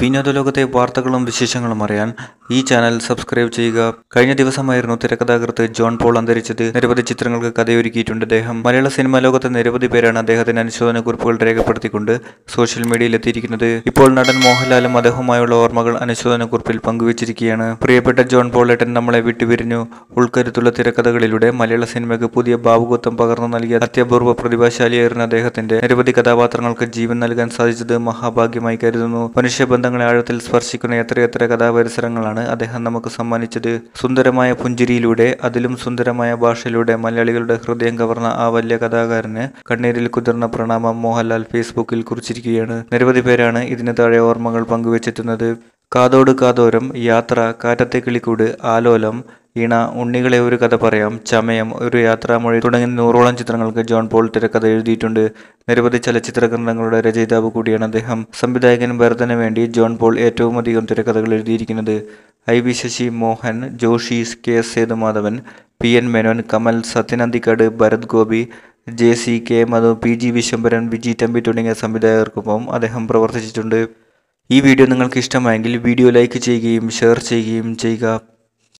വിനോദ ലോകത്തെ വാർത്തകളും വിശേഷങ്ങളും അറിയാൻ ഈ ചാനൽ സബ്സ്ക്രൈബ് ചെയ്യുക കഴിഞ്ഞ ദിവസമായിരുന്നു തിരക്കഥാകൃത്ത് ജോൺ പോൾ അന്തരിച്ചത് നിരവധി ചിത്രങ്ങൾക്ക് കഥയൊരുക്കിയിട്ടുണ്ട് അദ്ദേഹം മലയാള സിനിമാ ലോകത്തെ നിരവധി പേരാണ് അദ്ദേഹത്തിന്റെ അനുശോചന കുറിപ്പുകൾ രേഖപ്പെടുത്തിക്കൊണ്ട് സോഷ്യൽ മീഡിയയിൽ എത്തിയിരിക്കുന്നത് ഇപ്പോൾ നടൻ മോഹൻലാലും അദ്ദേഹവുമായുള്ള ഓർമ്മകൾ അനുശോചന കുറിപ്പിൽ പങ്കുവച്ചിരിക്കുകയാണ് പ്രിയപ്പെട്ട ജോൺ പോളേട്ടൻ നമ്മളെ വിട്ടുപിരിഞ്ഞു ഉൾക്കരുത്തുള്ള തിരക്കഥകളിലൂടെ മലയാള സിനിമയ്ക്ക് പുതിയ ഭാവുകത്വം പകർന്നു നൽകിയ അത്യപൂർവ്വ പ്രതിഭാശാലിയായിരുന്ന അദ്ദേഹത്തിന്റെ നിരവധി കഥാപാത്രങ്ങൾക്ക് ജീവൻ നൽകാൻ സാധിച്ചത് മഹാഭാഗ്യമായി കരുതുന്നു മനുഷ്യബന്ധങ്ങളെ ആഴത്തിൽ സ്പർശിക്കുന്ന എത്രയെത്ര കഥാപരിസരങ്ങളാണ് പുരസ്കാരമാണ് അദ്ദേഹം നമുക്ക് സമ്മാനിച്ചത് സുന്ദരമായ പുഞ്ചിരിയിലൂടെ അതിലും സുന്ദരമായ ഭാഷയിലൂടെ മലയാളികളുടെ ഹൃദയം കവർന്ന ആ വലിയ കഥാകാരന് കണ്ണീരിൽ കുതിർന്ന പ്രണാമം മോഹൻലാൽ ഫേസ്ബുക്കിൽ കുറിച്ചിരിക്കുകയാണ് നിരവധി പേരാണ് ഇതിന് താഴെ ഓർമ്മകൾ പങ്കുവച്ചെത്തുന്നത് കാതോട് കാതോരം യാത്ര കാറ്റത്തെ കിളിക്കൂട് ആലോലം ഈണ ഉണ്ണികളെ ഒരു കഥ പറയാം ചമയം ഒരു യാത്രാമൊഴി തുടങ്ങിയ നൂറോളം ചിത്രങ്ങൾക്ക് ജോൺ പോൾ തിരക്കഥ എഴുതിയിട്ടുണ്ട് നിരവധി ചലച്ചിത്ര ഗ്രന്ഥങ്ങളുടെ രചയിതാവ് കൂടിയാണ് അദ്ദേഹം സംവിധായകൻ വേർതന് വേണ്ടി ജോൺ പോൾ ഏറ്റവും അധികം തിരക്കഥകൾ എഴുതിയിരിക്കുന്നത് I V Sasi Mohan Joshiy K Sethumadhavan P N Menon Kamal Anthikad Bharath Gopi J C K Madhu P G Viswambharan Viji Thampi തുടങ്ങിയ സംവിധായകർക്കൊപ്പം അദ്ദേഹം പ്രവർത്തിച്ചിട്ടുണ്ട് ഈ വീഡിയോ നിങ്ങൾക്ക് ഇഷ്ടമായെങ്കിൽ വീഡിയോ ലൈക്ക് ചെയ്യുകയും ഷെയർ ചെയ്യുകയും ചെയ്യുക